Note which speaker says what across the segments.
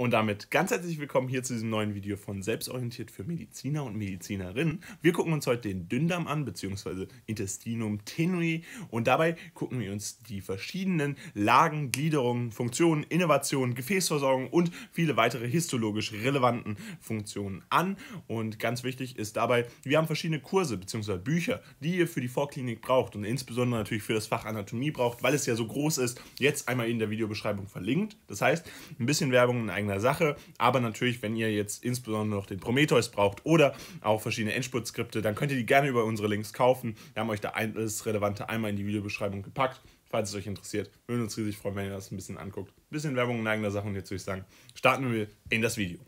Speaker 1: Und damit ganz herzlich willkommen hier zu diesem neuen Video von Selbstorientiert für Mediziner und Medizinerinnen. Wir gucken uns heute den Dünndarm an, beziehungsweise Intestinum tenui. Und dabei gucken wir uns die verschiedenen Lagen, Gliederungen, Funktionen, Innovationen, Gefäßversorgung und viele weitere histologisch relevanten Funktionen an. Und ganz wichtig ist dabei, wir haben verschiedene Kurse beziehungsweise Bücher, die ihr für die Vorklinik braucht und insbesondere natürlich für das Fach Anatomie braucht, weil es ja so groß ist, jetzt einmal in der Videobeschreibung verlinkt. Das heißt, ein bisschen Werbung in eigener eigener Sache. Aber natürlich, wenn ihr jetzt insbesondere noch den Prometheus braucht oder auch verschiedene Endspurt-Skripte, dann könnt ihr die gerne über unsere Links kaufen. Wir haben euch da alles Relevante einmal in die Videobeschreibung gepackt. Falls es euch interessiert, Wir würden uns riesig freuen, wenn ihr das ein bisschen anguckt. Ein bisschen Werbung in eigener Sache und jetzt würde ich sagen, starten wir in das Video.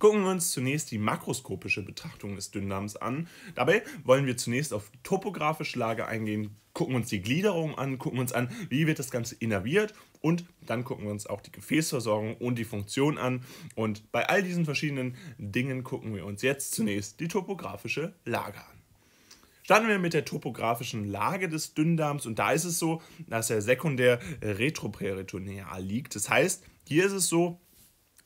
Speaker 1: Gucken wir uns zunächst die makroskopische Betrachtung des Dünndarms an. Dabei wollen wir zunächst auf topografische Lage eingehen, gucken uns die Gliederung an, gucken uns an, wie wird das Ganze innerviert und dann gucken wir uns auch die Gefäßversorgung und die Funktion an. Und bei all diesen verschiedenen Dingen gucken wir uns jetzt zunächst die topografische Lage an. Starten wir mit der topografischen Lage des Dünndarms und da ist es so, dass er sekundär retroperitoneal liegt. Das heißt, hier ist es so,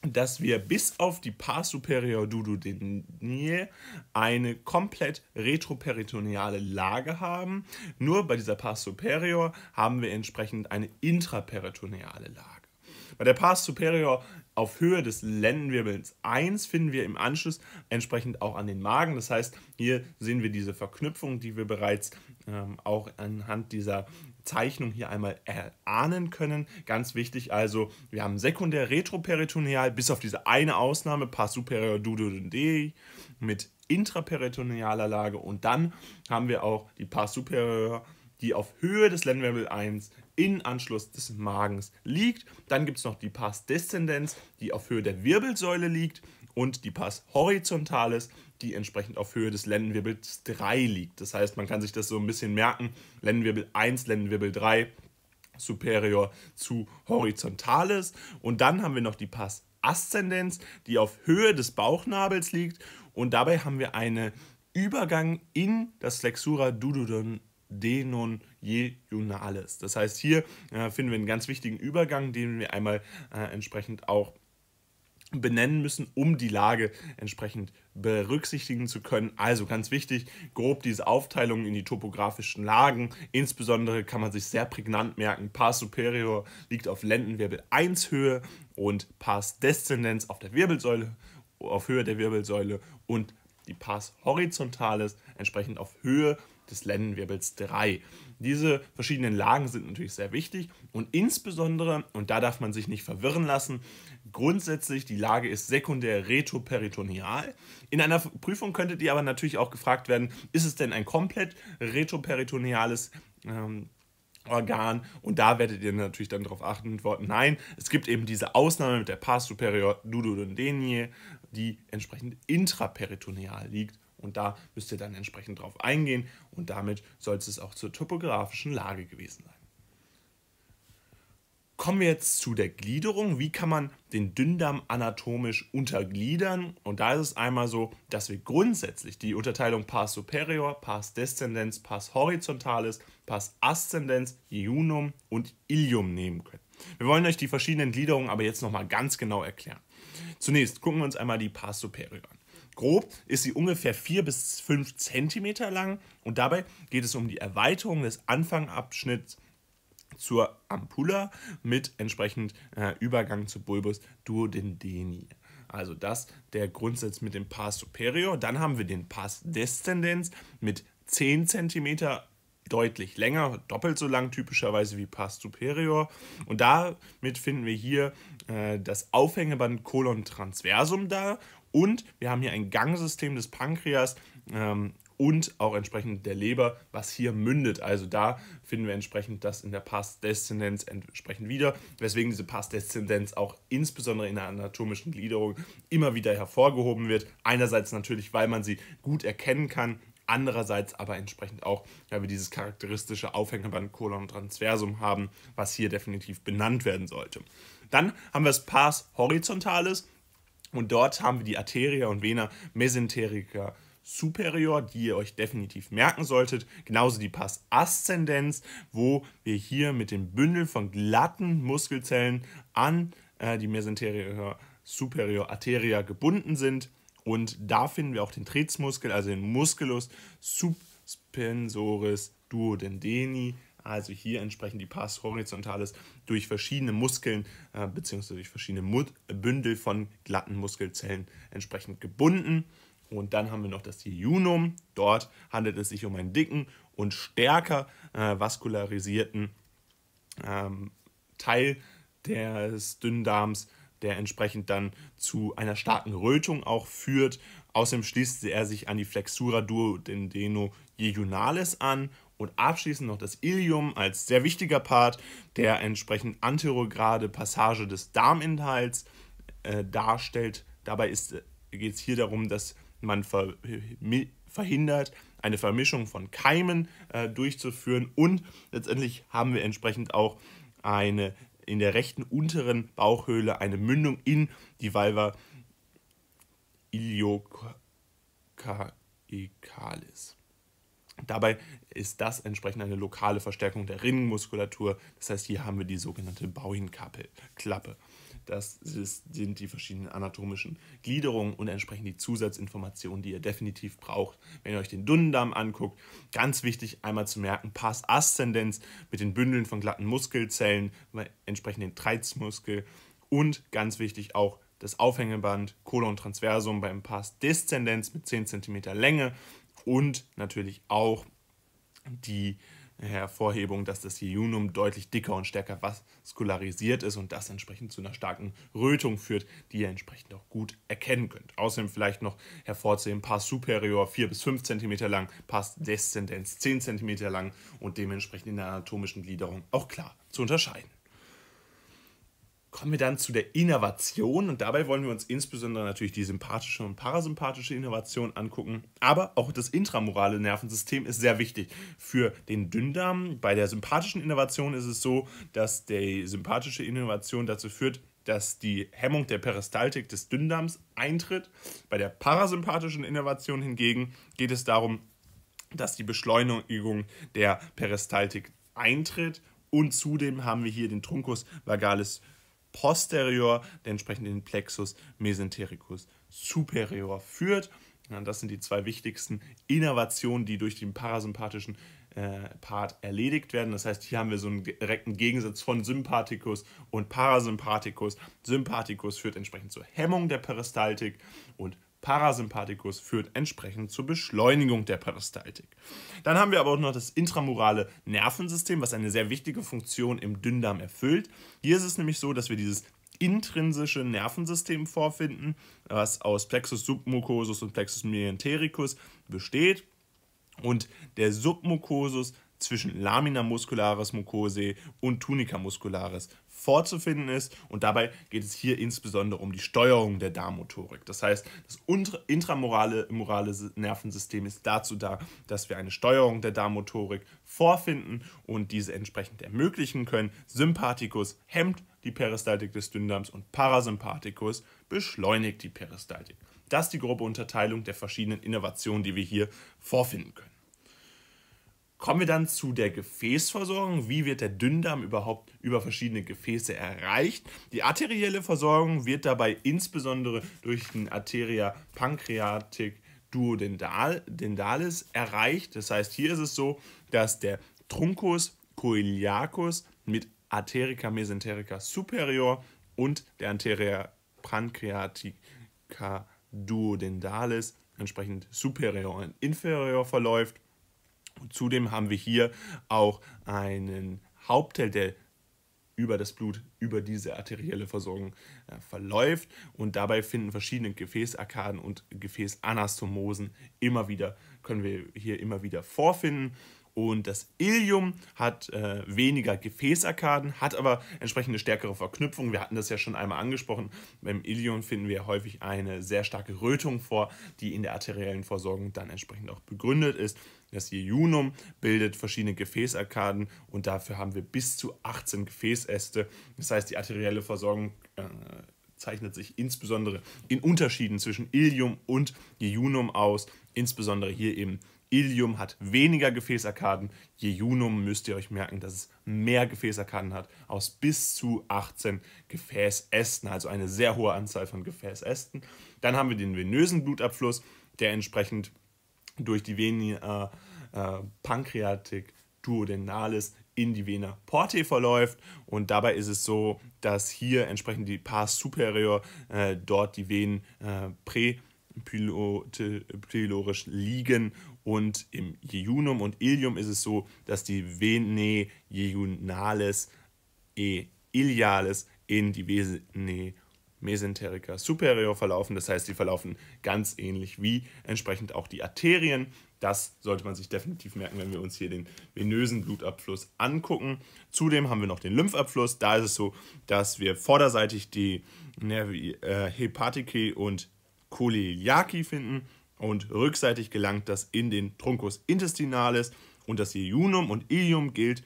Speaker 1: dass wir bis auf die Pars Superior Duodenier eine komplett retroperitoneale Lage haben. Nur bei dieser Pars Superior haben wir entsprechend eine intraperitoneale Lage. Bei der Pars Superior auf Höhe des Lendenwirbels 1 finden wir im Anschluss entsprechend auch an den Magen. Das heißt, hier sehen wir diese Verknüpfung, die wir bereits ähm, auch anhand dieser Zeichnung hier einmal erahnen können. Ganz wichtig also, wir haben sekundär retroperitoneal, bis auf diese eine Ausnahme, Pass superior dudodendei, mit intraperitonealer Lage und dann haben wir auch die Pass superior, die auf Höhe des Lendenwirbel 1 in Anschluss des Magens liegt. Dann gibt es noch die Pass descendenz, die auf Höhe der Wirbelsäule liegt und die Pass horizontales, die entsprechend auf Höhe des Lendenwirbels 3 liegt. Das heißt, man kann sich das so ein bisschen merken. Lendenwirbel 1, Lendenwirbel 3 superior zu horizontales. Und dann haben wir noch die Passaszendenz, die auf Höhe des Bauchnabels liegt. Und dabei haben wir einen Übergang in das Flexura dududon denon jejunalis. Das heißt, hier äh, finden wir einen ganz wichtigen Übergang, den wir einmal äh, entsprechend auch benennen müssen, um die Lage entsprechend berücksichtigen zu können. Also ganz wichtig, grob diese Aufteilung in die topografischen Lagen. Insbesondere kann man sich sehr prägnant merken, Pass Superior liegt auf Lendenwirbel 1 Höhe und Pass Deszendenz auf der Wirbelsäule, auf Höhe der Wirbelsäule und die Pass Horizontales entsprechend auf Höhe des Lendenwirbels 3. Diese verschiedenen Lagen sind natürlich sehr wichtig und insbesondere, und da darf man sich nicht verwirren lassen, grundsätzlich, die Lage ist sekundär retroperitoneal. In einer Prüfung könntet ihr aber natürlich auch gefragt werden, ist es denn ein komplett retroperitoneales ähm, Organ und da werdet ihr natürlich dann darauf achten und antworten, nein, es gibt eben diese Ausnahme mit der Pars superior duodendenie, die entsprechend intraperitoneal liegt und da müsst ihr dann entsprechend drauf eingehen und damit soll es auch zur topografischen Lage gewesen sein. Kommen wir jetzt zu der Gliederung. Wie kann man den Dünndarm anatomisch untergliedern? Und da ist es einmal so, dass wir grundsätzlich die Unterteilung Pars superior, Pars descendens, Pars horizontalis, Pars ascendens, Iunum und Ilium nehmen können. Wir wollen euch die verschiedenen Gliederungen aber jetzt nochmal ganz genau erklären. Zunächst gucken wir uns einmal die Pars superior an. Grob ist sie ungefähr 4 bis 5 cm lang und dabei geht es um die Erweiterung des Anfangabschnitts zur Ampulla mit entsprechend äh, Übergang zu Bulbus duodendeni. Also das der Grundsatz mit dem Pass superior. Dann haben wir den Pass descendens mit 10 cm deutlich länger, doppelt so lang typischerweise wie Pass Superior. Und damit finden wir hier äh, das Aufhängeband Colon Transversum da. Und wir haben hier ein Gangsystem des Pankreas ähm, und auch entsprechend der Leber, was hier mündet. Also da finden wir entsprechend das in der Passdeszendenz entsprechend wieder, weswegen diese Passdeszendenz auch insbesondere in der anatomischen Gliederung immer wieder hervorgehoben wird. Einerseits natürlich, weil man sie gut erkennen kann, andererseits aber entsprechend auch, weil wir dieses charakteristische Aufhängeband Colon Transversum haben, was hier definitiv benannt werden sollte. Dann haben wir das Pass horizontales und dort haben wir die Arteria und Vena mesenterica Superior, die ihr euch definitiv merken solltet. Genauso die Pass-Aszendenz, wo wir hier mit dem Bündel von glatten Muskelzellen an äh, die Mesenterior Superior Arteria gebunden sind. Und da finden wir auch den Tretmuskel, also den Musculus Suspensoris duodendeni. Also hier entsprechend die Pass horizontalis durch verschiedene Muskeln äh, bzw. durch verschiedene Mut Bündel von glatten Muskelzellen entsprechend gebunden. Und dann haben wir noch das Jejunum. Dort handelt es sich um einen dicken und stärker äh, vaskularisierten ähm, Teil des Dünndarms, der entsprechend dann zu einer starken Rötung auch führt. Außerdem schließt er sich an die Flexura duodendeno jejunalis an und abschließend noch das Ilium als sehr wichtiger Part, der entsprechend anterograde Passage des Darminhalts äh, darstellt. Dabei äh, geht es hier darum, dass man ver verhindert, eine Vermischung von Keimen äh, durchzuführen und letztendlich haben wir entsprechend auch eine in der rechten unteren Bauchhöhle eine Mündung in die Valva iliocaecalis. Dabei ist das entsprechend eine lokale Verstärkung der Rinnenmuskulatur. Das heißt, hier haben wir die sogenannte Bauinklappe. Das sind die verschiedenen anatomischen Gliederungen und entsprechend die Zusatzinformationen, die ihr definitiv braucht. Wenn ihr euch den Dünndarm anguckt, ganz wichtig einmal zu merken, Pass-Aszendenz mit den Bündeln von glatten Muskelzellen, entsprechend den Treizmuskel und ganz wichtig auch das Aufhängeband, Kolon transversum beim Pass-Deszendenz mit 10 cm Länge und natürlich auch die Hervorhebung, dass das Jejunum deutlich dicker und stärker vaskularisiert ist und das entsprechend zu einer starken Rötung führt, die ihr entsprechend auch gut erkennen könnt. Außerdem vielleicht noch hervorzuheben, Pass superior 4 bis 5 cm lang, Pass descendens 10 cm lang und dementsprechend in der anatomischen Gliederung auch klar zu unterscheiden kommen wir dann zu der Innovation und dabei wollen wir uns insbesondere natürlich die sympathische und parasympathische Innovation angucken. Aber auch das intramorale Nervensystem ist sehr wichtig für den Dünndarm. Bei der sympathischen Innovation ist es so, dass die sympathische Innovation dazu führt, dass die Hemmung der Peristaltik des Dünndarms eintritt. Bei der parasympathischen Innovation hingegen geht es darum, dass die Beschleunigung der Peristaltik eintritt. Und zudem haben wir hier den Truncus vagalis posterior, der entsprechend den Plexus mesentericus superior führt. das sind die zwei wichtigsten Innovationen, die durch den parasympathischen äh, Part erledigt werden. Das heißt, hier haben wir so einen direkten Gegensatz von Sympathikus und Parasympathikus. Sympathikus führt entsprechend zur Hemmung der Peristaltik und Parasympathikus führt entsprechend zur Beschleunigung der Peristaltik. Dann haben wir aber auch noch das intramurale Nervensystem, was eine sehr wichtige Funktion im Dünndarm erfüllt. Hier ist es nämlich so, dass wir dieses intrinsische Nervensystem vorfinden, was aus Plexus submucosus und Plexus myentericus besteht. Und der Submucosus zwischen Lamina muscularis mucosae und Tunica muscularis vorzufinden ist. Und dabei geht es hier insbesondere um die Steuerung der Darmmotorik. Das heißt, das intramorale morale Nervensystem ist dazu da, dass wir eine Steuerung der Darmmotorik vorfinden und diese entsprechend ermöglichen können. Sympathikus hemmt die Peristaltik des Dünndarms und Parasympathikus beschleunigt die Peristaltik. Das ist die grobe Unterteilung der verschiedenen Innovationen, die wir hier vorfinden können. Kommen wir dann zu der Gefäßversorgung. Wie wird der Dünndarm überhaupt über verschiedene Gefäße erreicht? Die arterielle Versorgung wird dabei insbesondere durch den Arteria pancreatic duodendalis erreicht. Das heißt, hier ist es so, dass der Truncus coeliacus mit Arterica mesenterica superior und der Arteria pancreatica duodendalis entsprechend superior und inferior verläuft und zudem haben wir hier auch einen Hauptteil, der über das Blut, über diese arterielle Versorgung äh, verläuft. Und dabei finden verschiedene Gefäßarkaden und Gefäßanastomosen immer wieder, können wir hier immer wieder vorfinden. Und das Ilium hat äh, weniger Gefäßarkaden, hat aber entsprechende stärkere Verknüpfung. Wir hatten das ja schon einmal angesprochen. Beim Ilium finden wir häufig eine sehr starke Rötung vor, die in der arteriellen Versorgung dann entsprechend auch begründet ist. Das Jejunum bildet verschiedene Gefäßarkaden und dafür haben wir bis zu 18 Gefäßäste. Das heißt, die arterielle Versorgung äh, zeichnet sich insbesondere in Unterschieden zwischen Ilium und Jejunum aus, insbesondere hier eben Ilium hat weniger Gefäßarkaden, Jejunum müsst ihr euch merken, dass es mehr Gefäßarkaden hat, aus bis zu 18 Gefäßästen, also eine sehr hohe Anzahl von Gefäßästen. Dann haben wir den venösen Blutabfluss, der entsprechend durch die Veni äh, äh, Pankreatik duodenalis in die Vena Porte verläuft. Und dabei ist es so, dass hier entsprechend die Pars superior äh, dort die Venen äh, prepylorisch liegen und im Jejunum und Ilium ist es so, dass die Vene Jejunalis e Ilialis in die Vene mesenterica superior verlaufen. Das heißt, sie verlaufen ganz ähnlich wie entsprechend auch die Arterien. Das sollte man sich definitiv merken, wenn wir uns hier den venösen Blutabfluss angucken. Zudem haben wir noch den Lymphabfluss. Da ist es so, dass wir vorderseitig die Nervi äh, Hepatiki und Coliaci finden und rückseitig gelangt das in den Truncus intestinalis und das Jejunum und Ilium gilt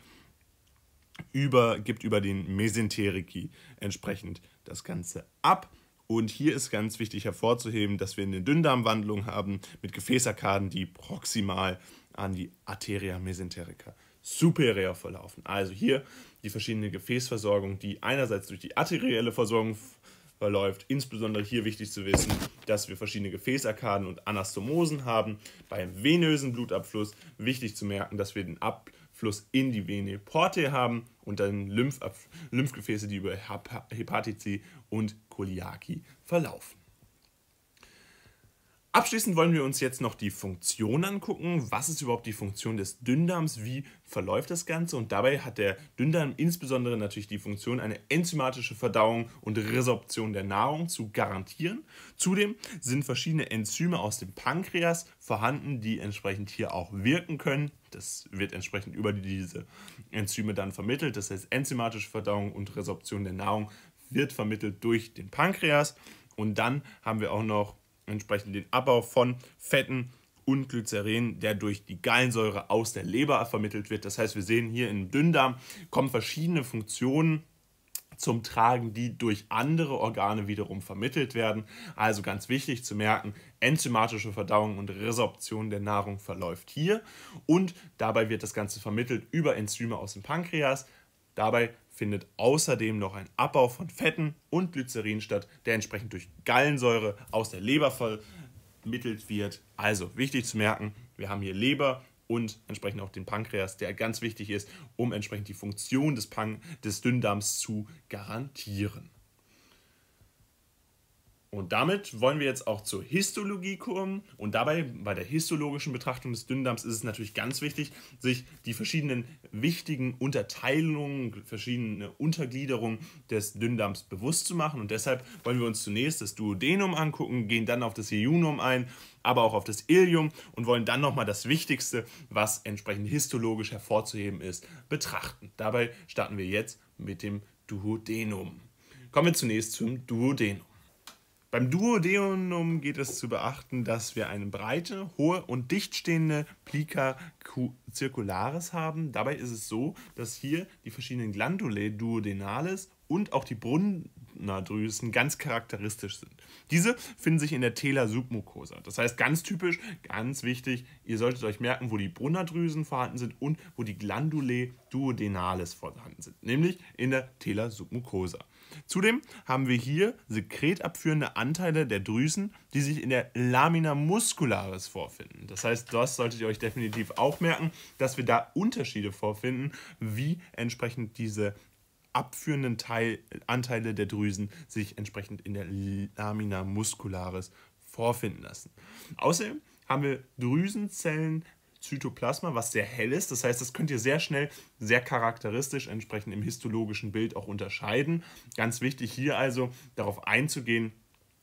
Speaker 1: über, gibt über den Mesenteriki entsprechend das Ganze ab. Und hier ist ganz wichtig hervorzuheben, dass wir eine Dünndarmwandlung haben mit Gefäßarkaden, die proximal an die Arteria mesenterica superior verlaufen. Also hier die verschiedene Gefäßversorgung, die einerseits durch die arterielle Versorgung verläuft. Insbesondere hier wichtig zu wissen, dass wir verschiedene Gefäßarkaden und Anastomosen haben. Beim venösen Blutabfluss wichtig zu merken, dass wir den Abfluss in die Vene porte haben und dann Lymphgefäße, die über Hepatici und Koliaki verlaufen. Abschließend wollen wir uns jetzt noch die Funktion angucken. Was ist überhaupt die Funktion des Dünndarms? Wie verläuft das Ganze? Und dabei hat der Dünndarm insbesondere natürlich die Funktion, eine enzymatische Verdauung und Resorption der Nahrung zu garantieren. Zudem sind verschiedene Enzyme aus dem Pankreas vorhanden, die entsprechend hier auch wirken können. Das wird entsprechend über diese Enzyme dann vermittelt. Das heißt, enzymatische Verdauung und Resorption der Nahrung wird vermittelt durch den Pankreas. Und dann haben wir auch noch entsprechend den Abbau von Fetten und Glycerin, der durch die Gallensäure aus der Leber vermittelt wird. Das heißt, wir sehen hier im Dünndarm kommen verschiedene Funktionen zum Tragen, die durch andere Organe wiederum vermittelt werden. Also ganz wichtig zu merken, enzymatische Verdauung und Resorption der Nahrung verläuft hier und dabei wird das Ganze vermittelt über Enzyme aus dem Pankreas. Dabei findet außerdem noch ein Abbau von Fetten und Glycerin statt, der entsprechend durch Gallensäure aus der Leber vermittelt wird. Also wichtig zu merken, wir haben hier Leber und entsprechend auch den Pankreas, der ganz wichtig ist, um entsprechend die Funktion des, Pan des Dünndarms zu garantieren. Und damit wollen wir jetzt auch zur Histologie kommen. Und dabei, bei der histologischen Betrachtung des Dünndarms, ist es natürlich ganz wichtig, sich die verschiedenen wichtigen Unterteilungen, verschiedene Untergliederungen des Dünndarms bewusst zu machen. Und deshalb wollen wir uns zunächst das Duodenum angucken, gehen dann auf das Jejunum ein, aber auch auf das Ilium und wollen dann nochmal das Wichtigste, was entsprechend histologisch hervorzuheben ist, betrachten. Dabei starten wir jetzt mit dem Duodenum. Kommen wir zunächst zum Duodenum. Beim Duodenum geht es zu beachten, dass wir eine breite, hohe und dicht stehende Plica circularis haben. Dabei ist es so, dass hier die verschiedenen Glandulae duodenales und auch die Brunnen Schilddrüsen ganz charakteristisch sind. Diese finden sich in der tela submucosa Das heißt, ganz typisch, ganz wichtig, ihr solltet euch merken, wo die Brunnerdrüsen vorhanden sind und wo die Glandulae duodenales vorhanden sind, nämlich in der tela submucosa Zudem haben wir hier sekretabführende Anteile der Drüsen, die sich in der Lamina muscularis vorfinden. Das heißt, das solltet ihr euch definitiv auch merken, dass wir da Unterschiede vorfinden, wie entsprechend diese abführenden Teil, Anteile der Drüsen sich entsprechend in der Lamina muscularis vorfinden lassen. Außerdem haben wir Drüsenzellen Zytoplasma, was sehr hell ist. Das heißt, das könnt ihr sehr schnell, sehr charakteristisch entsprechend im histologischen Bild auch unterscheiden. Ganz wichtig hier also darauf einzugehen,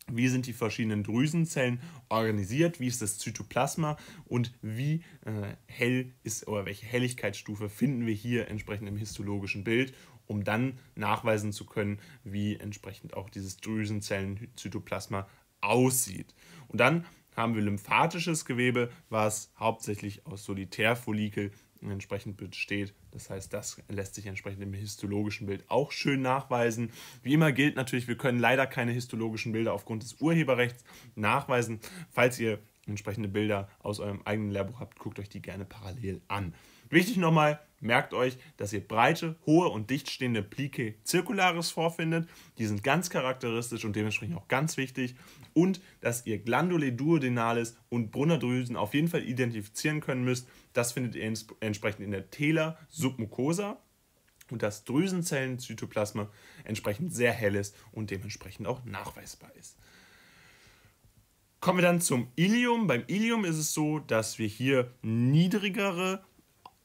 Speaker 1: wie sind die verschiedenen Drüsenzellen organisiert, wie ist das Zytoplasma und wie äh, hell ist oder welche Helligkeitsstufe finden wir hier entsprechend im histologischen Bild um dann nachweisen zu können, wie entsprechend auch dieses Drüsenzellenzytoplasma aussieht. Und dann haben wir lymphatisches Gewebe, was hauptsächlich aus Solitärfollikel entsprechend besteht. Das heißt, das lässt sich entsprechend im histologischen Bild auch schön nachweisen. Wie immer gilt natürlich, wir können leider keine histologischen Bilder aufgrund des Urheberrechts nachweisen. Falls ihr entsprechende Bilder aus eurem eigenen Lehrbuch habt, guckt euch die gerne parallel an. Wichtig nochmal, merkt euch, dass ihr breite, hohe und dicht stehende Plique circularis vorfindet. Die sind ganz charakteristisch und dementsprechend auch ganz wichtig. Und dass ihr Glandulae duodenalis und Brunnerdrüsen auf jeden Fall identifizieren können müsst. Das findet ihr ents entsprechend in der Tela submucosa. Und dass Drüsenzellenzytoplasma entsprechend sehr hell ist und dementsprechend auch nachweisbar ist. Kommen wir dann zum Ilium. Beim Ilium ist es so, dass wir hier niedrigere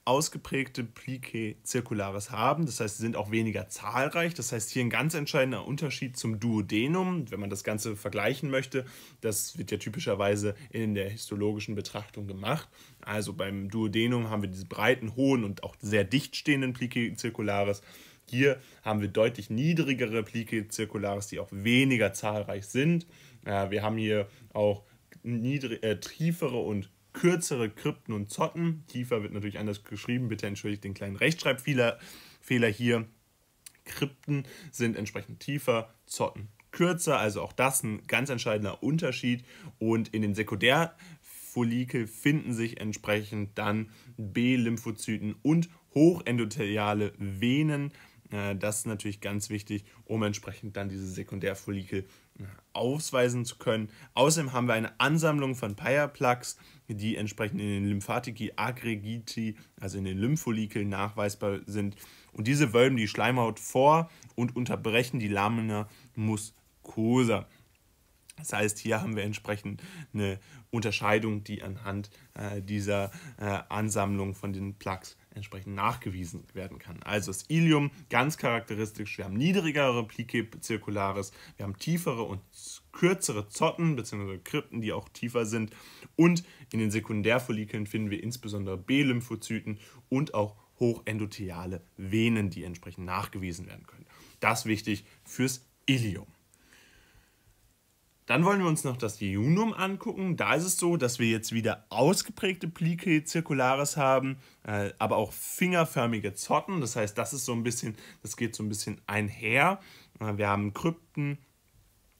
Speaker 1: ausgeprägte Plique circularis haben. Das heißt, sie sind auch weniger zahlreich. Das heißt, hier ein ganz entscheidender Unterschied zum Duodenum, wenn man das Ganze vergleichen möchte. Das wird ja typischerweise in der histologischen Betrachtung gemacht. Also beim Duodenum haben wir diese breiten, hohen und auch sehr dicht stehenden Plique circularis. Hier haben wir deutlich niedrigere Plique circularis, die auch weniger zahlreich sind. Äh, wir haben hier auch niedrig, äh, triefere und kürzere Krypten und Zotten. Tiefer wird natürlich anders geschrieben. Bitte entschuldigt den kleinen Rechtschreibfehler hier. Krypten sind entsprechend tiefer, Zotten kürzer. Also auch das ein ganz entscheidender Unterschied. Und in den Sekundärfollikel finden sich entsprechend dann B-Lymphozyten und hochendotheliale Venen. Äh, das ist natürlich ganz wichtig, um entsprechend dann diese Sekundärfollikel ausweisen zu können. Außerdem haben wir eine Ansammlung von Peyerplugs, die entsprechend in den Lymphatiki aggregiti, also in den Lympholikeln nachweisbar sind. Und diese wölben die Schleimhaut vor und unterbrechen die Lamina muscosa. Das heißt, hier haben wir entsprechend eine Unterscheidung, die anhand äh, dieser äh, Ansammlung von den Plaques entsprechend nachgewiesen werden kann. Also das Ilium ganz charakteristisch. Wir haben niedrigere Plique circularis, wir haben tiefere und kürzere Zotten bzw. Krypten, die auch tiefer sind. Und in den Sekundärfollikeln finden wir insbesondere B-Lymphozyten und auch hochendotheliale Venen, die entsprechend nachgewiesen werden können. Das wichtig fürs Ilium. Dann wollen wir uns noch das Diunum angucken. Da ist es so, dass wir jetzt wieder ausgeprägte Plique circularis haben, äh, aber auch fingerförmige Zotten. Das heißt, das ist so ein bisschen, das geht so ein bisschen einher. Äh, wir haben Krypten,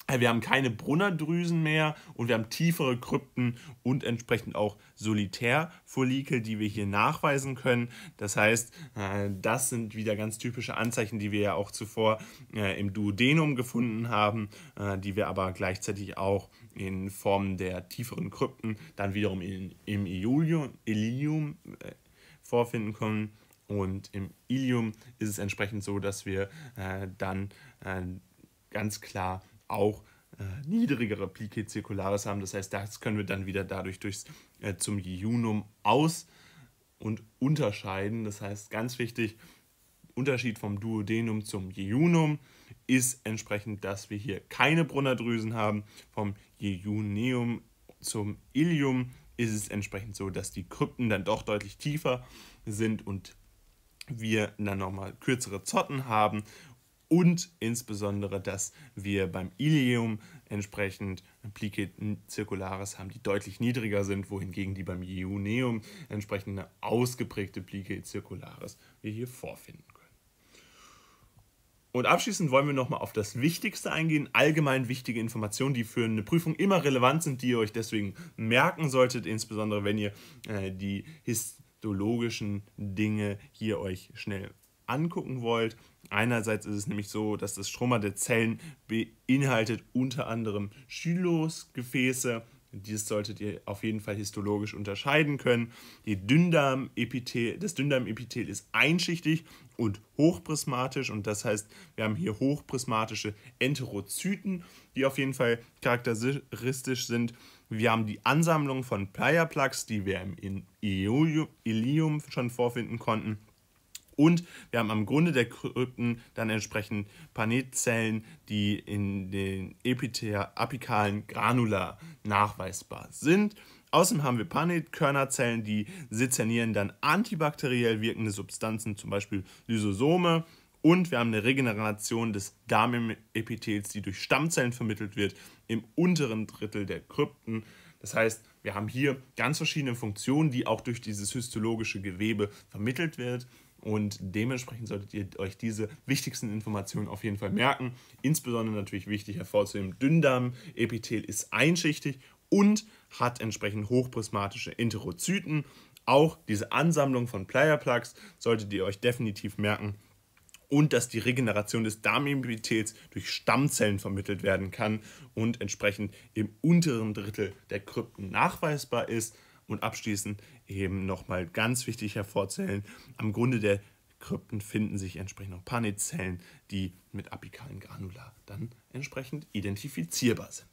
Speaker 1: äh, wir haben keine Brunnerdrüsen mehr und wir haben tiefere Krypten und entsprechend auch Solitärfollikel, die wir hier nachweisen können. Das heißt, äh, das sind wieder ganz typische Anzeichen, die wir ja auch zuvor äh, im Duodenum gefunden haben, die wir aber gleichzeitig auch in Form der tieferen Krypten dann wiederum im Ilium vorfinden können. Und im Ilium ist es entsprechend so, dass wir dann ganz klar auch äh, niedrigere Plique zirkularis haben. Das heißt, das können wir dann wieder dadurch durchs äh, zum Iunum aus und unterscheiden. Das heißt, ganz wichtig, Unterschied vom Duodenum zum Jejunum ist entsprechend, dass wir hier keine Brunnerdrüsen haben. Vom Jejuneum zum Ilium ist es entsprechend so, dass die Krypten dann doch deutlich tiefer sind und wir dann nochmal kürzere Zotten haben und insbesondere, dass wir beim Ilium entsprechend Plike circularis haben, die deutlich niedriger sind, wohingegen die beim Iuneum entsprechend eine ausgeprägte Plike circularis wir hier vorfinden können. Und abschließend wollen wir nochmal auf das Wichtigste eingehen, allgemein wichtige Informationen, die für eine Prüfung immer relevant sind, die ihr euch deswegen merken solltet, insbesondere wenn ihr äh, die histologischen Dinge hier euch schnell angucken wollt. Einerseits ist es nämlich so, dass das Stroma der Zellen beinhaltet unter anderem Schylosgefäße. Dies solltet ihr auf jeden Fall histologisch unterscheiden können. Dünndarmepithel, das Dünndarmepithel ist einschichtig und hochprismatisch und das heißt, wir haben hier hochprismatische Enterozyten, die auf jeden Fall charakteristisch sind. Wir haben die Ansammlung von Pleioplaques, die wir im Ilium schon vorfinden konnten. Und wir haben am Grunde der Krypten dann entsprechend Panetzellen, die in den Epithel apikalen Granula nachweisbar sind. Außerdem haben wir Panetkörnerzellen, die sezernieren dann antibakteriell wirkende Substanzen, zum Beispiel Lysosome. Und wir haben eine Regeneration des Darmepithels, die durch Stammzellen vermittelt wird, im unteren Drittel der Krypten. Das heißt, wir haben hier ganz verschiedene Funktionen, die auch durch dieses histologische Gewebe vermittelt werden. Und dementsprechend solltet ihr euch diese wichtigsten Informationen auf jeden Fall merken. Insbesondere natürlich wichtig hervorzuheben, Dünndarmepithel ist einschichtig und hat entsprechend hochprismatische Enterozyten. Auch diese Ansammlung von Pleierplugs solltet ihr euch definitiv merken und dass die Regeneration des Darmepithels durch Stammzellen vermittelt werden kann und entsprechend im unteren Drittel der Krypten nachweisbar ist. Und abschließend eben nochmal ganz wichtig hervorzählen. Am Grunde der Krypten finden sich entsprechend noch Panetzellen, die mit apikalen Granula dann entsprechend identifizierbar sind.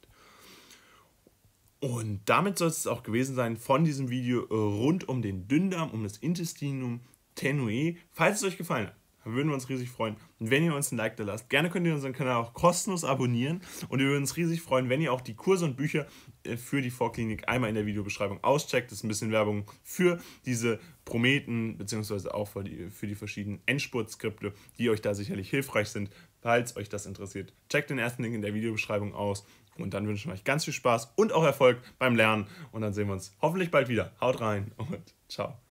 Speaker 1: Und damit soll es auch gewesen sein von diesem Video äh, rund um den Dünndarm, um das Intestinum tenue. Falls es euch gefallen hat, da würden wir uns riesig freuen. Und wenn ihr uns ein Like da lasst, gerne könnt ihr unseren Kanal auch kostenlos abonnieren. Und wir würden uns riesig freuen, wenn ihr auch die Kurse und Bücher äh, für die Vorklinik einmal in der Videobeschreibung auscheckt. Das ist ein bisschen Werbung für diese Prometen, beziehungsweise auch für die, für die verschiedenen Endspurtskripte, die euch da sicherlich hilfreich sind. Falls euch das interessiert, checkt den ersten Link in der Videobeschreibung aus. Und dann wünschen wir euch ganz viel Spaß und auch Erfolg beim Lernen. Und dann sehen wir uns hoffentlich bald wieder. Haut rein und ciao.